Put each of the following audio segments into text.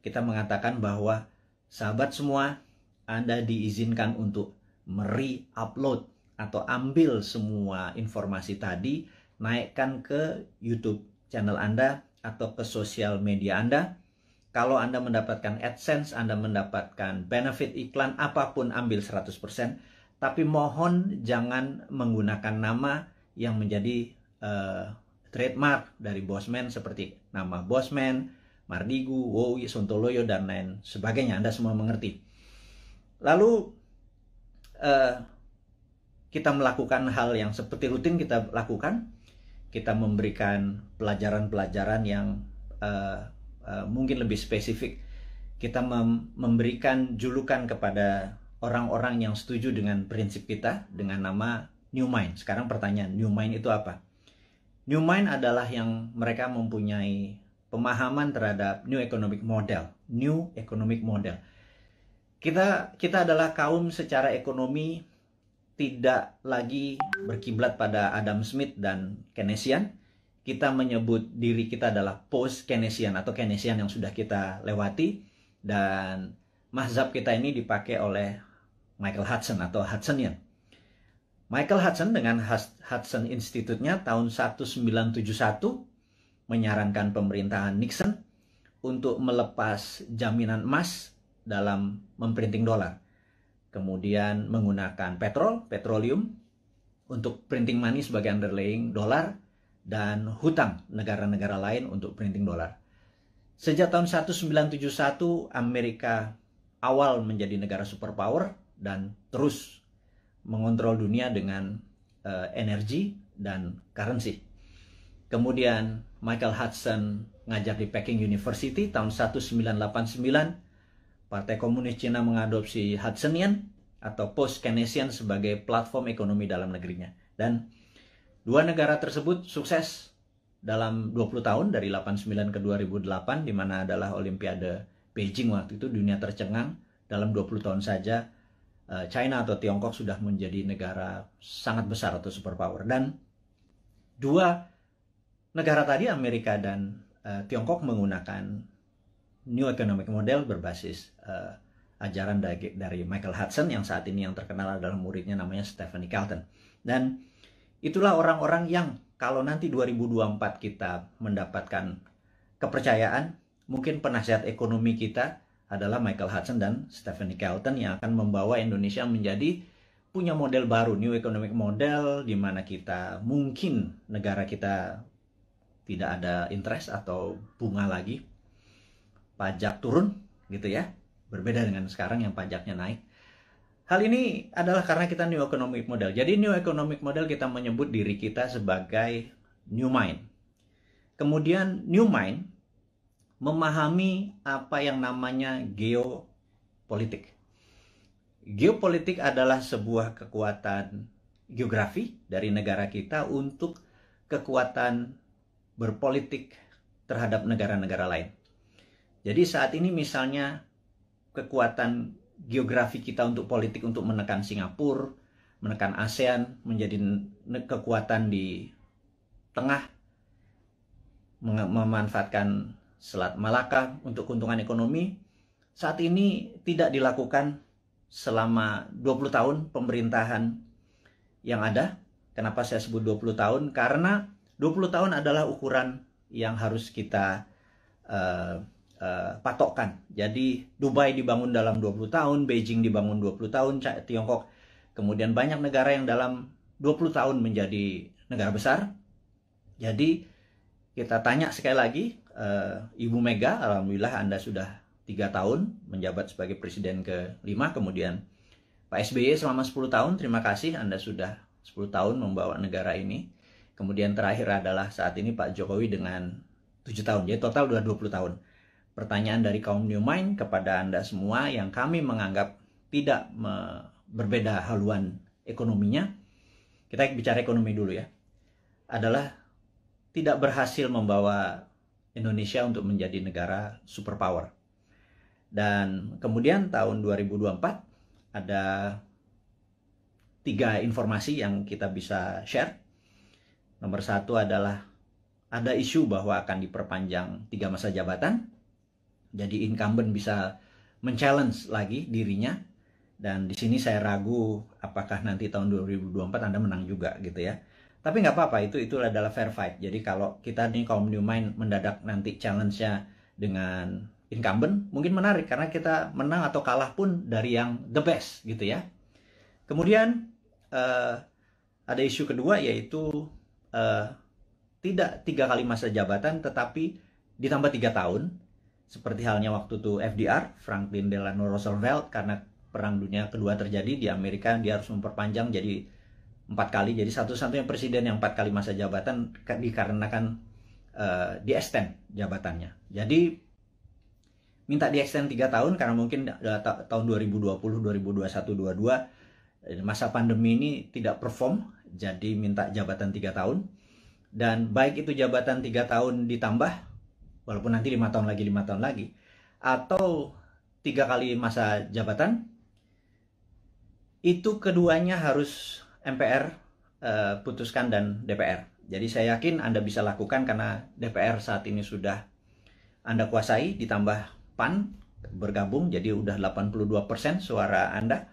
kita mengatakan bahwa sahabat semua, Anda diizinkan untuk meri-upload atau ambil semua informasi tadi, naikkan ke YouTube channel Anda atau ke sosial media Anda. Kalau Anda mendapatkan AdSense, Anda mendapatkan benefit iklan apapun ambil 100%, tapi mohon jangan menggunakan nama yang menjadi uh, trademark dari Bosman seperti nama Bosman, Mardigu, Wowi, Sontoloyo, dan lain sebagainya. Anda semua mengerti. Lalu eh, kita melakukan hal yang seperti rutin kita lakukan. Kita memberikan pelajaran-pelajaran yang eh, eh, mungkin lebih spesifik. Kita mem memberikan julukan kepada orang-orang yang setuju dengan prinsip kita dengan nama New Mind. Sekarang pertanyaan, New Mind itu apa? New Mind adalah yang mereka mempunyai pemahaman terhadap new economic model, new economic model. Kita kita adalah kaum secara ekonomi tidak lagi berkiblat pada Adam Smith dan Keynesian. Kita menyebut diri kita adalah post Keynesian atau Keynesian yang sudah kita lewati dan mazhab kita ini dipakai oleh Michael Hudson atau Hudsonian. Michael Hudson dengan Hudson Institute-nya tahun 1971 menyarankan pemerintahan Nixon untuk melepas jaminan emas dalam memprinting dolar. Kemudian menggunakan petrol, petroleum untuk printing money sebagai underlying dolar dan hutang negara-negara lain untuk printing dolar. Sejak tahun 1971 Amerika awal menjadi negara superpower dan terus mengontrol dunia dengan uh, energi dan currency. Kemudian Michael Hudson ngajar di Peking University tahun 1989. Partai Komunis Cina mengadopsi Hudsonian atau Post-Keynesian sebagai platform ekonomi dalam negerinya. Dan dua negara tersebut sukses dalam 20 tahun dari 89 ke 2008 di mana adalah Olimpiade Beijing waktu itu dunia tercengang dalam 20 tahun saja eh, China atau Tiongkok sudah menjadi negara sangat besar atau superpower dan dua negara tadi Amerika dan uh, Tiongkok menggunakan New Economic Model berbasis uh, ajaran dari, dari Michael Hudson yang saat ini yang terkenal adalah muridnya namanya Stephanie Carlton. Dan itulah orang-orang yang kalau nanti 2024 kita mendapatkan kepercayaan, mungkin penasihat ekonomi kita adalah Michael Hudson dan Stephanie Carlton yang akan membawa Indonesia menjadi punya model baru, new economic model di mana kita mungkin negara kita tidak ada interest atau bunga lagi pajak turun gitu ya berbeda dengan sekarang yang pajaknya naik hal ini adalah karena kita new economic model jadi new economic model kita menyebut diri kita sebagai new mind kemudian new mind memahami apa yang namanya geopolitik geopolitik adalah sebuah kekuatan geografi dari negara kita untuk kekuatan berpolitik terhadap negara-negara lain. Jadi saat ini misalnya kekuatan geografi kita untuk politik untuk menekan Singapura, menekan ASEAN menjadi kekuatan di tengah memanfaatkan Selat Malaka untuk keuntungan ekonomi saat ini tidak dilakukan selama 20 tahun pemerintahan yang ada. Kenapa saya sebut 20 tahun? Karena 20 tahun adalah ukuran yang harus kita uh, uh, patokkan. Jadi Dubai dibangun dalam 20 tahun, Beijing dibangun 20 tahun, Tiongkok. Kemudian banyak negara yang dalam 20 tahun menjadi negara besar. Jadi kita tanya sekali lagi uh, Ibu Mega, alhamdulillah Anda sudah tiga tahun menjabat sebagai presiden ke-5 kemudian Pak SBY selama 10 tahun, terima kasih Anda sudah 10 tahun membawa negara ini. Kemudian terakhir adalah saat ini Pak Jokowi dengan 7 tahun, jadi total sudah 20 tahun. Pertanyaan dari kaum New Mind kepada Anda semua yang kami menganggap tidak me berbeda haluan ekonominya, kita bicara ekonomi dulu ya, adalah tidak berhasil membawa Indonesia untuk menjadi negara superpower. Dan kemudian tahun 2024 ada tiga informasi yang kita bisa share Nomor satu adalah ada isu bahwa akan diperpanjang tiga masa jabatan. Jadi incumbent bisa men-challenge lagi dirinya. Dan di sini saya ragu apakah nanti tahun 2024 Anda menang juga gitu ya. Tapi nggak apa-apa, itu itu adalah fair fight. Jadi kalau kita nih kaum new mind mendadak nanti challenge-nya dengan incumbent, mungkin menarik karena kita menang atau kalah pun dari yang the best gitu ya. Kemudian uh, ada isu kedua yaitu uh, tidak tiga kali masa jabatan tetapi ditambah tiga tahun seperti halnya waktu itu FDR Franklin Delano Roosevelt karena perang dunia kedua terjadi di Amerika dia harus memperpanjang jadi empat kali jadi satu-satunya presiden yang empat kali masa jabatan dikarenakan uh, di extend jabatannya jadi minta di extend tiga tahun karena mungkin uh, tahun 2020 2021 22 masa pandemi ini tidak perform jadi minta jabatan tiga tahun. Dan baik itu jabatan tiga tahun ditambah, walaupun nanti lima tahun lagi, lima tahun lagi, atau tiga kali masa jabatan, itu keduanya harus MPR uh, eh, putuskan dan DPR. Jadi saya yakin Anda bisa lakukan karena DPR saat ini sudah Anda kuasai ditambah PAN bergabung jadi udah 82% suara Anda.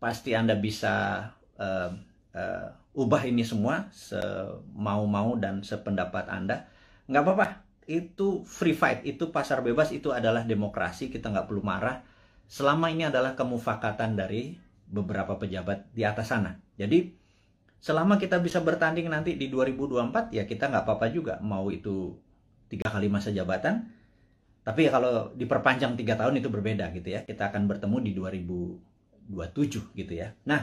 Pasti Anda bisa uh, uh, ubah ini semua semau-mau dan sependapat Anda. Nggak apa-apa, itu free fight, itu pasar bebas, itu adalah demokrasi, kita nggak perlu marah. Selama ini adalah kemufakatan dari beberapa pejabat di atas sana. Jadi, selama kita bisa bertanding nanti di 2024, ya kita nggak apa-apa juga. Mau itu tiga kali masa jabatan, tapi ya kalau diperpanjang tiga tahun itu berbeda gitu ya. Kita akan bertemu di 2027 gitu ya. Nah,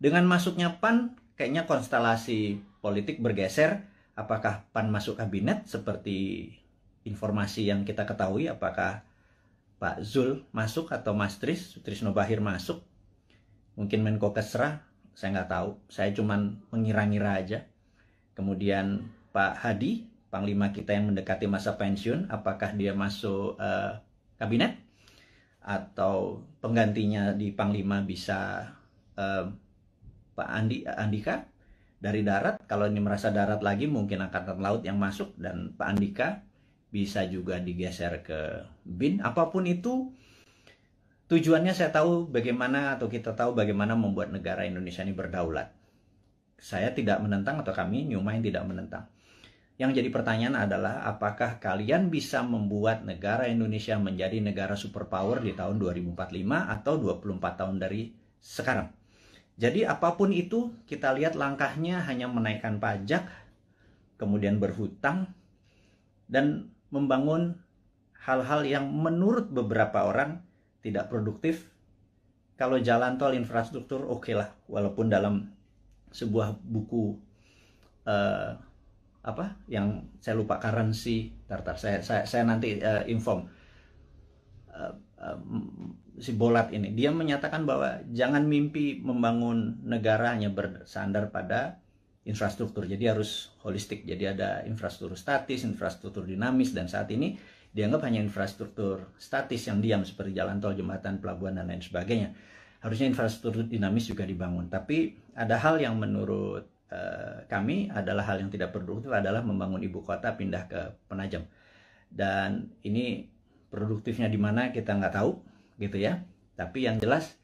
dengan masuknya PAN, kayaknya konstelasi politik bergeser. Apakah PAN masuk kabinet seperti informasi yang kita ketahui? Apakah Pak Zul masuk atau Mas Tris, Trisno Bahir masuk? Mungkin Menko Kesra, saya nggak tahu. Saya cuma mengira-ngira aja. Kemudian Pak Hadi, Panglima kita yang mendekati masa pensiun, apakah dia masuk uh, kabinet? atau penggantinya di Panglima bisa uh, Pak Andi Andika dari darat kalau ini merasa darat lagi mungkin angkatan laut yang masuk dan Pak Andika bisa juga digeser ke bin apapun itu tujuannya saya tahu bagaimana atau kita tahu bagaimana membuat negara Indonesia ini berdaulat saya tidak menentang atau kami nyuma yang tidak menentang yang jadi pertanyaan adalah apakah kalian bisa membuat negara Indonesia menjadi negara superpower di tahun 2045 atau 24 tahun dari sekarang jadi apapun itu kita lihat langkahnya hanya menaikkan pajak, kemudian berhutang, dan membangun hal-hal yang menurut beberapa orang tidak produktif. Kalau jalan tol infrastruktur oke okay lah, walaupun dalam sebuah buku uh, apa yang saya lupa currency, tartar saya saya, saya nanti uh, inform si Bolat ini. Dia menyatakan bahwa jangan mimpi membangun negara hanya bersandar pada infrastruktur. Jadi harus holistik. Jadi ada infrastruktur statis, infrastruktur dinamis dan saat ini dianggap hanya infrastruktur statis yang diam seperti jalan tol, jembatan, pelabuhan dan lain sebagainya. Harusnya infrastruktur dinamis juga dibangun. Tapi ada hal yang menurut eh, kami adalah hal yang tidak produktif adalah membangun ibu kota pindah ke Penajam. Dan ini produktifnya di mana kita nggak tahu gitu ya tapi yang jelas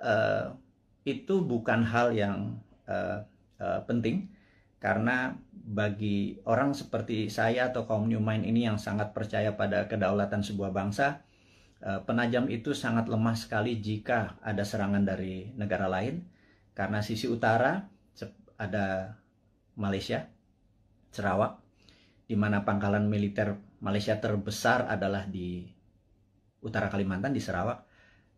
uh, itu bukan hal yang uh, uh, penting karena bagi orang seperti saya atau kaum new mind ini yang sangat percaya pada kedaulatan sebuah bangsa penajam itu sangat lemah sekali jika ada serangan dari negara lain karena sisi utara ada Malaysia Sarawak di mana pangkalan militer Malaysia terbesar adalah di utara Kalimantan di Sarawak.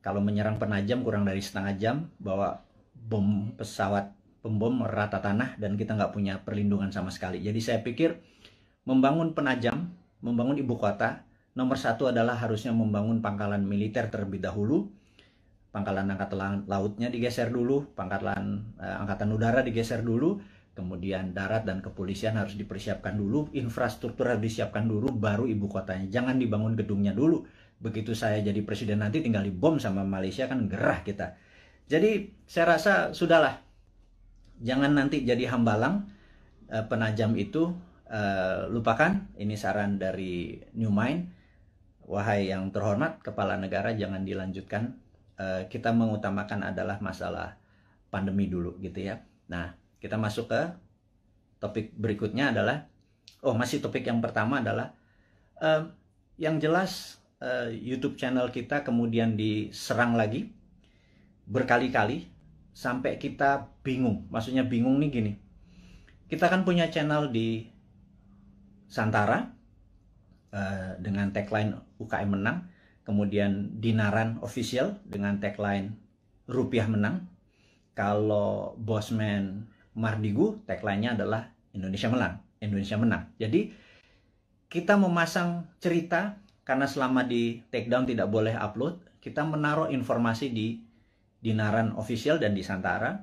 Kalau menyerang penajam kurang dari setengah jam bawa bom pesawat pembom rata tanah dan kita nggak punya perlindungan sama sekali. Jadi saya pikir membangun penajam, membangun ibu kota, nomor satu adalah harusnya membangun pangkalan militer terlebih dahulu, pangkalan angkatan lautnya digeser dulu, pangkalan eh, angkatan udara digeser dulu, kemudian darat dan kepolisian harus dipersiapkan dulu, infrastruktur harus disiapkan dulu, baru ibu kotanya. Jangan dibangun gedungnya dulu. Begitu saya jadi presiden nanti tinggal dibom sama Malaysia kan gerah kita. Jadi saya rasa sudahlah, jangan nanti jadi hambalang eh, penajam itu eh, lupakan. Ini saran dari New Mind. Wahai yang terhormat, kepala negara jangan dilanjutkan. Eh, kita mengutamakan adalah masalah pandemi dulu gitu ya. Nah, kita masuk ke topik berikutnya adalah oh masih topik yang pertama adalah um, yang jelas uh, YouTube channel kita kemudian diserang lagi berkali-kali sampai kita bingung. Maksudnya bingung nih gini. Kita kan punya channel di Santara uh, dengan tagline UKM menang, kemudian Dinaran official dengan tagline rupiah menang. Kalau Bosman Mardigu tagline-nya adalah Indonesia menang, Indonesia menang. Jadi kita memasang cerita karena selama di takedown tidak boleh upload, kita menaruh informasi di Dinaran official dan di Santara.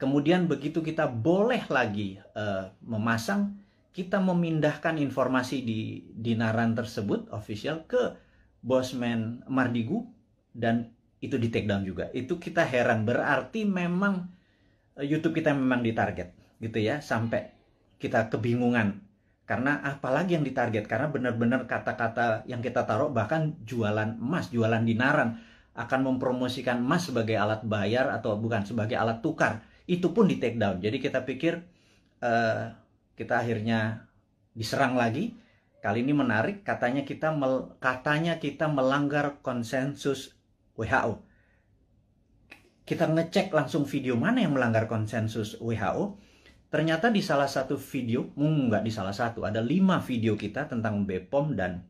Kemudian begitu kita boleh lagi uh, memasang, kita memindahkan informasi di Dinaran tersebut official ke Bosman Mardigu dan itu di takedown juga. Itu kita heran berarti memang Eh, YouTube kita memang ditarget gitu ya sampai kita kebingungan karena apalagi yang ditarget karena benar-benar kata-kata yang kita taruh bahkan jualan emas jualan dinaran akan mempromosikan emas sebagai alat bayar atau bukan sebagai alat tukar itu pun di take down jadi kita pikir uh, kita akhirnya diserang lagi kali ini menarik katanya kita mel, katanya kita melanggar konsensus WHO kita ngecek langsung video mana yang melanggar konsensus WHO, ternyata di salah satu video, hmm, nggak di salah satu, ada lima video kita tentang BPOM dan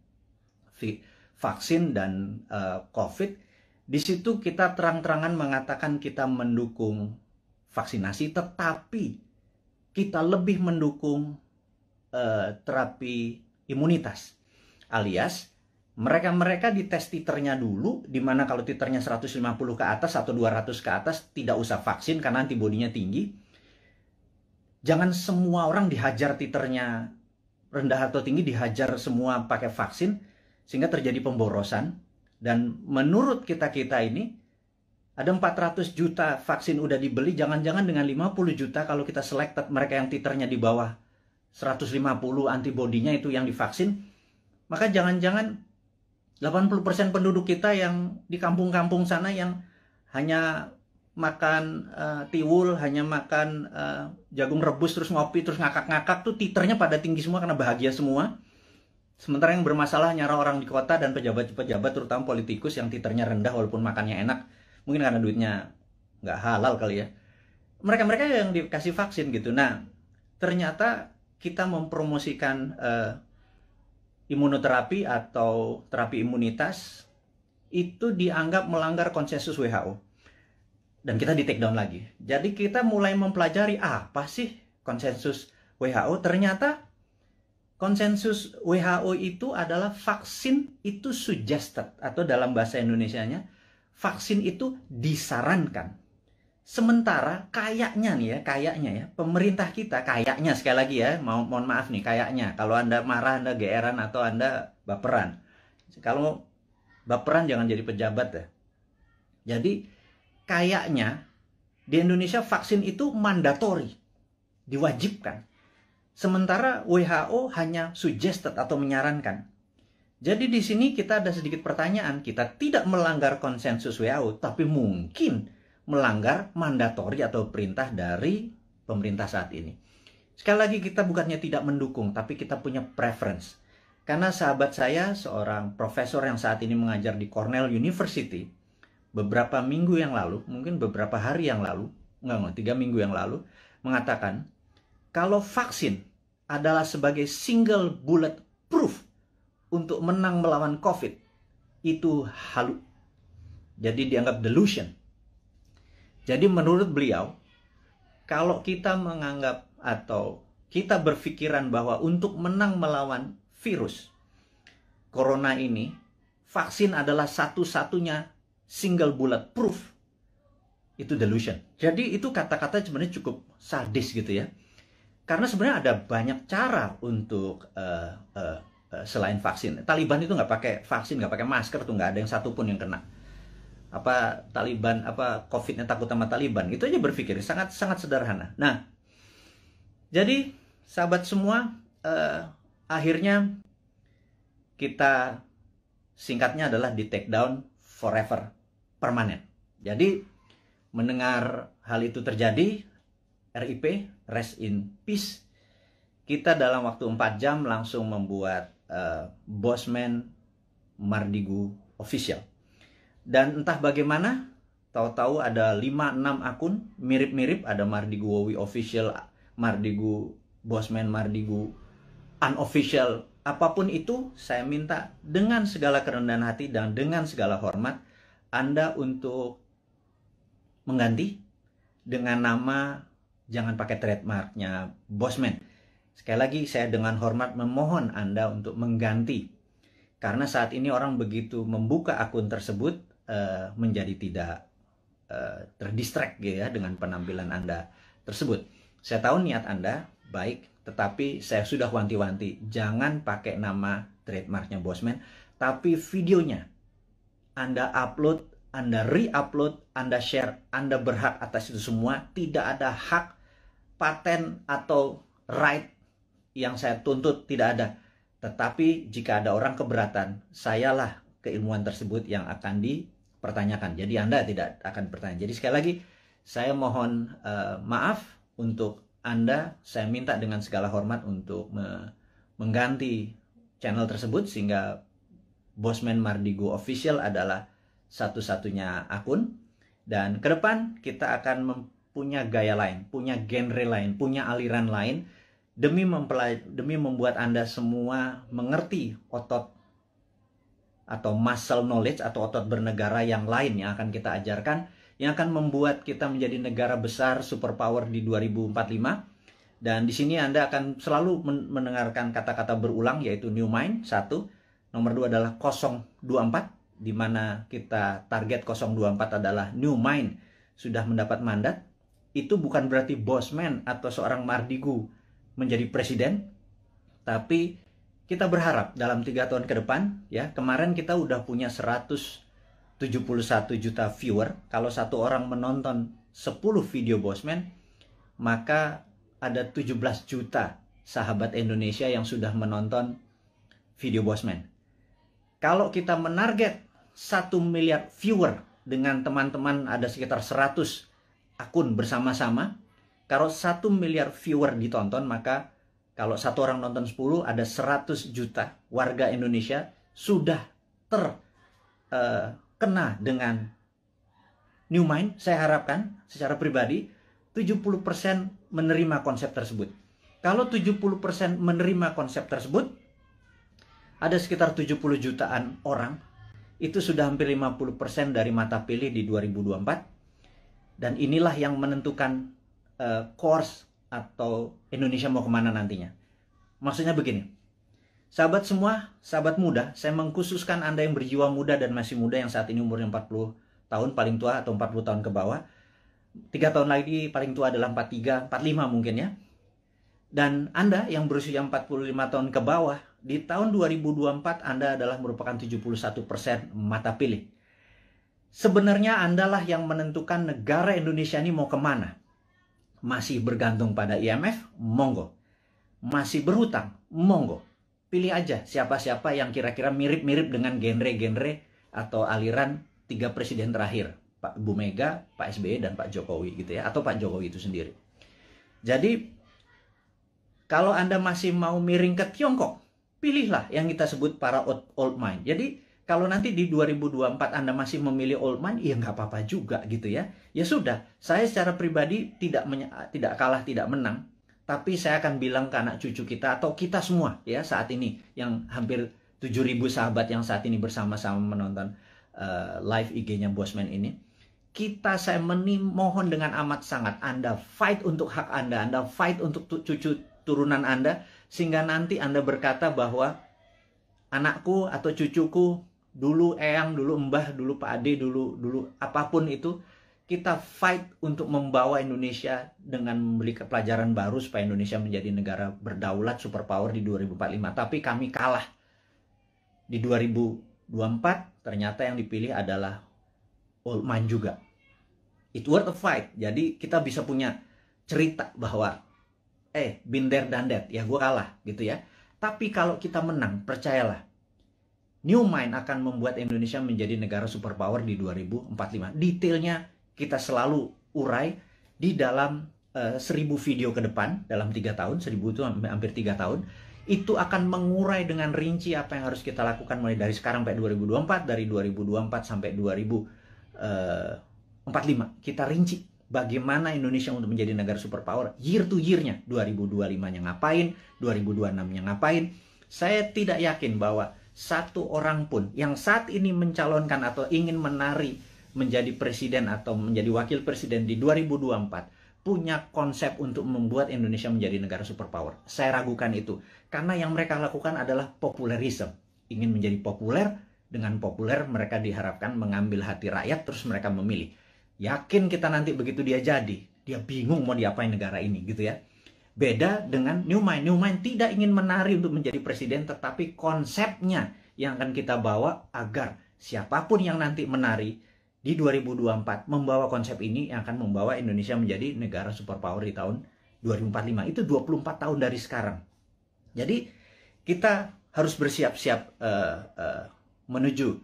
vaksin dan uh, COVID. Di situ kita terang-terangan mengatakan kita mendukung vaksinasi, tetapi kita lebih mendukung uh, terapi imunitas, alias mereka-mereka dites titernya dulu, di mana kalau titernya 150 ke atas atau 200 ke atas tidak usah vaksin karena antibodinya tinggi. Jangan semua orang dihajar titernya rendah atau tinggi dihajar semua pakai vaksin sehingga terjadi pemborosan. Dan menurut kita-kita ini ada 400 juta vaksin udah dibeli, jangan-jangan dengan 50 juta kalau kita selected mereka yang titernya di bawah 150 antibodinya itu yang divaksin, maka jangan-jangan 80% penduduk kita yang di kampung-kampung sana yang hanya makan uh, tiwul, hanya makan uh, jagung rebus terus ngopi terus ngakak-ngakak tuh titernya pada tinggi semua karena bahagia semua. Sementara yang bermasalah nyara orang di kota dan pejabat-pejabat terutama politikus yang titernya rendah walaupun makannya enak, mungkin karena duitnya nggak halal kali ya. Mereka-mereka yang dikasih vaksin gitu. Nah, ternyata kita mempromosikan uh, imunoterapi atau terapi imunitas itu dianggap melanggar konsensus WHO. Dan kita di take down lagi. Jadi kita mulai mempelajari ah, apa sih konsensus WHO. Ternyata konsensus WHO itu adalah vaksin itu suggested atau dalam bahasa Indonesianya vaksin itu disarankan. Sementara kayaknya nih ya, kayaknya ya, pemerintah kita kayaknya sekali lagi ya, mau mohon maaf nih kayaknya. Kalau Anda marah, Anda geeran atau Anda baperan. Kalau baperan jangan jadi pejabat ya. Jadi kayaknya di Indonesia vaksin itu mandatori, diwajibkan. Sementara WHO hanya suggested atau menyarankan. Jadi di sini kita ada sedikit pertanyaan, kita tidak melanggar konsensus WHO, tapi mungkin melanggar mandatori atau perintah dari pemerintah saat ini. Sekali lagi kita bukannya tidak mendukung, tapi kita punya preference. Karena sahabat saya, seorang profesor yang saat ini mengajar di Cornell University, beberapa minggu yang lalu, mungkin beberapa hari yang lalu, enggak, enggak tiga minggu yang lalu, mengatakan, kalau vaksin adalah sebagai single bullet proof untuk menang melawan COVID, itu halu. Jadi dianggap delusion jadi menurut beliau, kalau kita menganggap atau kita berpikiran bahwa untuk menang melawan virus corona ini, vaksin adalah satu-satunya single bullet proof. Itu delusion. Jadi itu kata-kata sebenarnya cukup sadis gitu ya. Karena sebenarnya ada banyak cara untuk uh, uh, selain vaksin. Taliban itu nggak pakai vaksin, nggak pakai masker tuh nggak ada yang satupun yang kena apa Taliban apa COVID-nya takut sama Taliban itu aja berpikir sangat sangat sederhana. Nah, jadi sahabat semua eh, akhirnya kita singkatnya adalah di take down forever permanen. Jadi mendengar hal itu terjadi RIP rest in peace kita dalam waktu 4 jam langsung membuat uh, Bosman Mardigu official dan entah bagaimana, tahu-tahu ada 5-6 akun mirip-mirip ada Mardigu Wowi official, Mardigu Bosman, Mardigu unofficial, apapun itu saya minta dengan segala kerendahan hati dan dengan segala hormat Anda untuk mengganti dengan nama jangan pakai trademarknya Bosman. Sekali lagi saya dengan hormat memohon Anda untuk mengganti karena saat ini orang begitu membuka akun tersebut Eh, menjadi tidak uh, terdistract gitu ya dengan penampilan Anda tersebut. Saya tahu niat Anda baik, tetapi saya sudah wanti-wanti jangan pakai nama trademarknya Bosman, tapi videonya Anda upload, Anda re-upload, Anda share, Anda berhak atas itu semua, tidak ada hak paten atau right yang saya tuntut tidak ada. Tetapi jika ada orang keberatan, sayalah keilmuan tersebut yang akan di pertanyakan. Jadi Anda tidak akan bertanya. Jadi sekali lagi saya mohon uh, maaf untuk Anda, saya minta dengan segala hormat untuk me mengganti channel tersebut sehingga Bosman Mardigo Official adalah satu-satunya akun dan ke depan kita akan punya gaya lain, punya genre lain, punya aliran lain demi demi membuat Anda semua mengerti otot atau muscle knowledge atau otot bernegara yang lain yang akan kita ajarkan yang akan membuat kita menjadi negara besar superpower di 2045 dan di sini Anda akan selalu mendengarkan kata-kata berulang yaitu new mind satu nomor dua adalah 024 di mana kita target 024 adalah new mind sudah mendapat mandat itu bukan berarti bosman atau seorang mardigu menjadi presiden tapi kita berharap dalam tiga tahun ke depan ya kemarin kita udah punya 171 juta viewer kalau satu orang menonton 10 video Bosman maka ada 17 juta sahabat Indonesia yang sudah menonton video Bosman kalau kita menarget 1 miliar viewer dengan teman-teman ada sekitar 100 akun bersama-sama kalau 1 miliar viewer ditonton maka kalau satu orang nonton 10 ada 100 juta warga Indonesia sudah terkena eh, uh, dengan New Mind. Saya harapkan secara pribadi 70% menerima konsep tersebut. Kalau 70% menerima konsep tersebut, ada sekitar 70 jutaan orang. Itu sudah hampir 50% dari mata pilih di 2024. Dan inilah yang menentukan uh, course atau Indonesia mau kemana nantinya. Maksudnya begini, sahabat semua, sahabat muda, saya mengkhususkan Anda yang berjiwa muda dan masih muda yang saat ini umurnya 40 tahun paling tua atau 40 tahun ke bawah. Tiga tahun lagi paling tua adalah 43, 45 mungkin ya. Dan Anda yang berusia 45 tahun ke bawah, di tahun 2024 Anda adalah merupakan 71% mata pilih. Sebenarnya Andalah yang menentukan negara Indonesia ini mau kemana. Masih bergantung pada IMF? Monggo. Masih berhutang? Monggo. Pilih aja siapa-siapa yang kira-kira mirip-mirip dengan genre-genre atau aliran tiga presiden terakhir. Pak Bu Mega, Pak SBY, e, dan Pak Jokowi gitu ya. Atau Pak Jokowi itu sendiri. Jadi, kalau Anda masih mau miring ke Tiongkok, pilihlah yang kita sebut para old, old mind. Jadi, kalau nanti di 2024 Anda masih memilih Oldman, ya nggak apa-apa juga gitu ya. Ya sudah, saya secara pribadi tidak tidak kalah, tidak menang. Tapi saya akan bilang ke anak cucu kita atau kita semua ya saat ini yang hampir 7000 sahabat yang saat ini bersama-sama menonton uh, live IG-nya Bosman ini. Kita saya menimohon mohon dengan amat sangat Anda fight untuk hak Anda, Anda fight untuk cucu turunan Anda sehingga nanti Anda berkata bahwa anakku atau cucuku dulu eyang dulu mbah dulu pak ade dulu dulu apapun itu kita fight untuk membawa Indonesia dengan memberi pelajaran baru supaya Indonesia menjadi negara berdaulat superpower di 2045 tapi kami kalah di 2024 ternyata yang dipilih adalah old man juga it worth a fight jadi kita bisa punya cerita bahwa eh binder dan ya gue kalah gitu ya tapi kalau kita menang percayalah New Mind akan membuat Indonesia menjadi negara superpower di 2045. Detailnya kita selalu urai di dalam uh, eh, 1000 video ke depan dalam tiga tahun, 1000 itu hampir tiga tahun itu akan mengurai dengan rinci apa yang harus kita lakukan mulai dari sekarang sampai 2024, dari 2024 sampai 2045. Eh, kita rinci bagaimana Indonesia untuk menjadi negara superpower year to year-nya. 2025-nya ngapain, 2026-nya ngapain. Saya tidak yakin bahwa satu orang pun yang saat ini mencalonkan atau ingin menari menjadi presiden atau menjadi wakil presiden di 2024 punya konsep untuk membuat Indonesia menjadi negara superpower. Saya ragukan itu karena yang mereka lakukan adalah populerisme, ingin menjadi populer dengan populer mereka diharapkan mengambil hati rakyat terus mereka memilih. Yakin kita nanti begitu dia jadi, dia bingung mau diapain negara ini gitu ya. Beda dengan New Mind. New Mind tidak ingin menari untuk menjadi presiden, tetapi konsepnya yang akan kita bawa agar siapapun yang nanti menari di 2024 membawa konsep ini yang akan membawa Indonesia menjadi negara superpower di tahun 2045. Itu 24 tahun dari sekarang. Jadi kita harus bersiap-siap uh, uh, menuju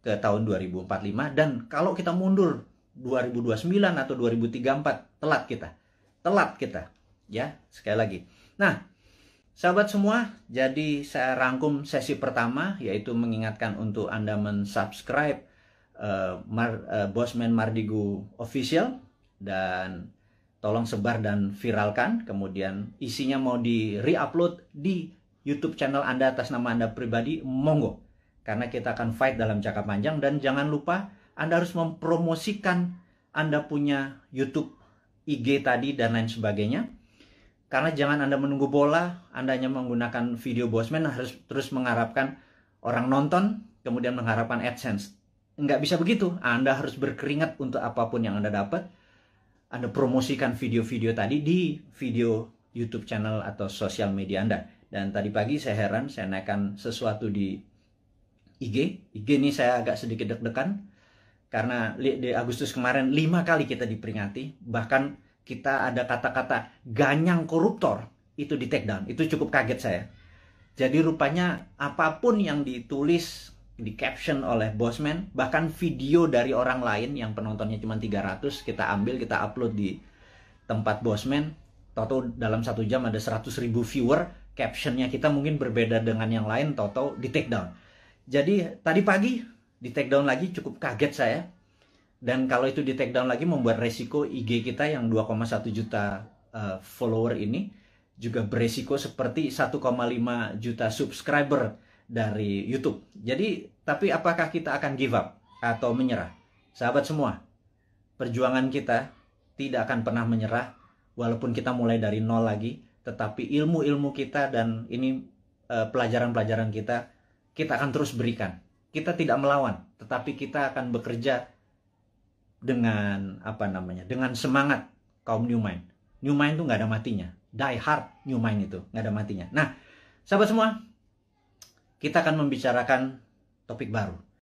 ke tahun 2045 dan kalau kita mundur 2029 atau 2034 telat kita. Telat kita ya sekali lagi. Nah, sahabat semua, jadi saya rangkum sesi pertama yaitu mengingatkan untuk Anda mensubscribe uh, Mar, uh, Bosman Mardigu official dan tolong sebar dan viralkan. Kemudian isinya mau di reupload di YouTube channel Anda atas nama Anda pribadi, monggo. Karena kita akan fight dalam jangka panjang dan jangan lupa Anda harus mempromosikan Anda punya YouTube, IG tadi dan lain sebagainya karena jangan Anda menunggu bola, Anda hanya menggunakan video Bosman harus terus mengharapkan orang nonton, kemudian mengharapkan AdSense. Enggak bisa begitu, Anda harus berkeringat untuk apapun yang Anda dapat. Anda promosikan video-video tadi di video YouTube channel atau sosial media Anda. Dan tadi pagi saya heran, saya naikkan sesuatu di IG. IG ini saya agak sedikit deg-degan karena di Agustus kemarin lima kali kita diperingati bahkan kita ada kata-kata ganyang koruptor itu di take down. Itu cukup kaget saya. Jadi rupanya apapun yang ditulis di caption oleh Bosman, bahkan video dari orang lain yang penontonnya cuma 300 kita ambil, kita upload di tempat Bosman, toto dalam satu jam ada 100 ribu viewer, captionnya kita mungkin berbeda dengan yang lain, toto di take down. Jadi tadi pagi di take down lagi cukup kaget saya, dan kalau itu di take down lagi membuat resiko IG kita yang 2,1 juta uh, follower ini juga beresiko seperti 1,5 juta subscriber dari YouTube. Jadi, tapi apakah kita akan give up atau menyerah? Sahabat semua, perjuangan kita tidak akan pernah menyerah walaupun kita mulai dari nol lagi, tetapi ilmu-ilmu kita dan ini pelajaran eh, pelajaran-pelajaran kita kita akan terus berikan. Kita tidak melawan, tetapi kita akan bekerja dengan apa namanya dengan semangat kaum New Mind. New Mind tuh nggak ada matinya. Die hard New Mind itu nggak ada matinya. Nah, sahabat semua, kita akan membicarakan topik baru.